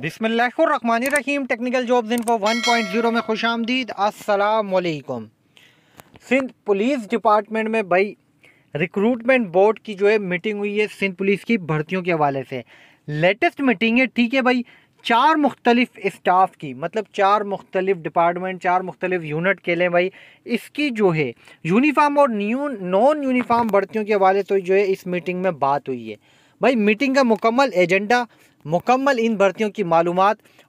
बिसमिल्लामान रहीम technical jobs इनको 1.0 में खुश आमदीद असलकुम सिंध पुलिस डिपार्टमेंट में भाई रिक्रूटमेंट बोर्ड की जो है मीटिंग हुई है सिंध पुलिस की भर्तियों के हवाले से लेटेस्ट मीटिंग है ठीक है भाई चार मुख्तलिफ इस्टाफ की मतलब चार मुख्तलिफ डिपार्टमेंट चार मुख्तलिफ यूनिट के लिए भाई इसकी जो है यूनिफाम और न्यू नॉन यूनिफाम भर्तियों के हवाले से तो जो है इस मीटिंग में बात हुई है भाई मीटिंग का मुकम्मल एजेंडा मुकम्मल इन भर्तियों की मालूम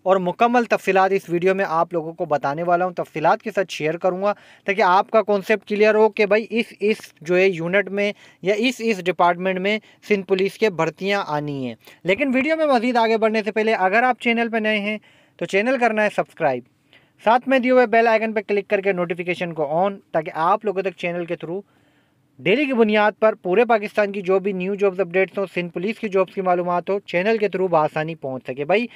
और मुकम्मल तफसीत इस वीडियो में आप लोगों को बताने वाला हूँ तफसीत के साथ शेयर करूँगा ताकि आपका कॉन्सेप्ट क्लियर हो कि भाई इस इस जो है यूनिट में या इस इस डिपार्टमेंट में सिंध पुलिस के भर्तियाँ आनी हैं लेकिन वीडियो में मज़ीद आगे बढ़ने से पहले अगर आप चैनल पर नए हैं तो चैनल करना है सब्सक्राइब साथ में दिए हुए बेल आइकन पर क्लिक करके नोटिफिकेशन को ऑन ताकि आप लोगों तक चैनल के थ्रू डेली की बुनियाद पर पूरे पाकिस्तान की जो भी न्यू जॉब्स अपडेट्स हो सिंध पुलिस की जॉब्स की मालूम हो चैनल के थ्रू आसानी पहुँच सके भाई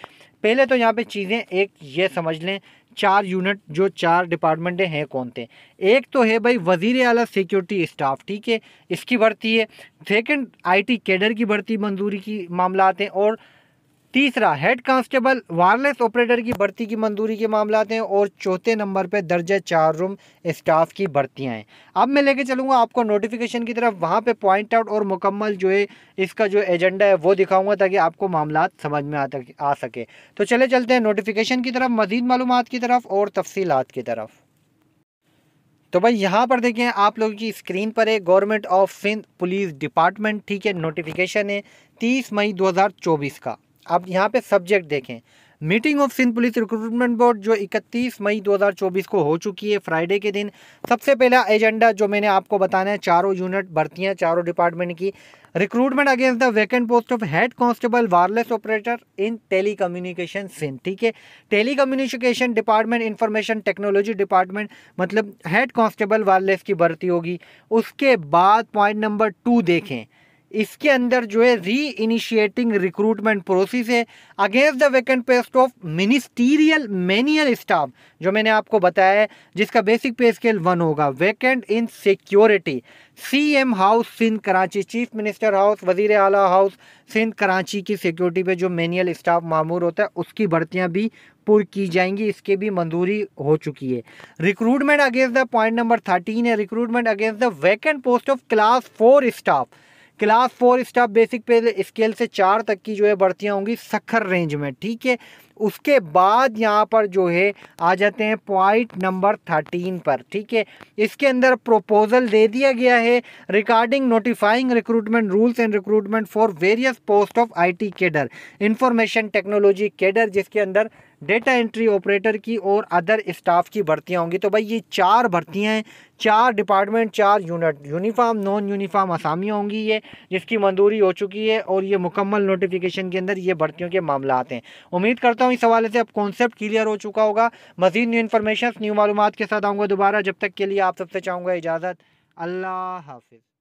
पहले तो यहाँ पे चीज़ें एक ये समझ लें चार यूनिट जो चार डिपार्टमेंटें हैं कौन थे एक तो है भाई वजीर अला सिक्योरिटी स्टाफ ठीक है इसकी भर्ती है सेकेंड आई कैडर की भर्ती मंजूरी की मामला हैं और तीसरा हेड कांस्टेबल वायरलेस ऑपरेटर की भर्ती की मंजूरी के आते हैं और चौथे नंबर पे दर्ज चार रूम स्टाफ की भर्तियां हैं अब मैं लेके चलूँगा आपको नोटिफिकेशन की तरफ वहाँ पे पॉइंट आउट और मुकम्मल जो है इसका जो एजेंडा है वो दिखाऊंगा ताकि आपको मामला समझ में आ, सके तो चले चलते हैं नोटिफिकेशन की तरफ मजीद मालूम की तरफ और तफसीत की तरफ तो भाई यहाँ पर देखें आप लोगों की स्क्रीन पर है government of Sindh police department ठीक है नोटिफिकेशन है तीस मई दो का अब यहाँ पे सब्जेक्ट देखें meeting of Sindh police recruitment board जो 31 मई 2024 को हो चुकी है फ्राइडे के दिन सबसे पहला एजेंडा जो मैंने आपको बताना है चारों यूनिट भर्तियां चारों डिपार्टमेंट की recruitment against the vacant post of head constable wireless operator in telecommunication Sindh ठीक है telecommunication department information technology department मतलब हेड कांस्टेबल वायरलेस की भर्ती होगी उसके बाद पॉइंट नंबर टू देखें इसके अंदर जो है री इनिशिएटिंग रिक्रूटमेंट प्रोसेस है against the vacant post of ministerial manual staff जो मैंने आपको बताया है जिसका बेसिक पे स्केल वन होगा vacant in security CM house Sindh Karachi chief minister house वजीर अला हाउस सिंध कराची की सिक्योरिटी पे जो मैनुअल स्टाफ मामूर होता है उसकी भर्तियाँ भी पूरी की जाएंगी इसके भी मंजूरी हो चुकी है recruitment against the point number thirteen है recruitment against the vacant post of class four staff class four staff basic pay scale से चार तक की जो है भर्तियाँ होंगी सखर रेंज में ठीक है उसके बाद यहाँ पर जो है आ जाते हैं पॉइंट नंबर थर्टीन पर ठीक है इसके अंदर प्रोपोज़ल दे दिया गया है regarding notifying recruitment rules and recruitment for various post of IT cadre information technology cadre जिसके अंदर डेटा एंट्री ऑपरेटर की और अदर स्टाफ की भर्तियाँ होंगी तो भाई ये चार भर्तियाँ हैं चार डिपार्टमेंट चार यूनिट यूनिफॉर्म नॉन यूनिफॉर्म असामियाँ होंगी ये जिसकी मंजूरी हो चुकी है और ये मुकम्मल नोटिफिकेशन के अंदर ये भर्तियों के मामला आते हैं उम्मीद करता हूँ इस हवाले से अब कॉन्सेप्ट क्लियर हो चुका होगा मजीद न्यू इन्फॉर्मेशन न्यू मालूम के साथ आऊँगा दोबारा जब तक के लिए आप सबसे चाहूँगा इजाज़त अल्लाह हाफिज़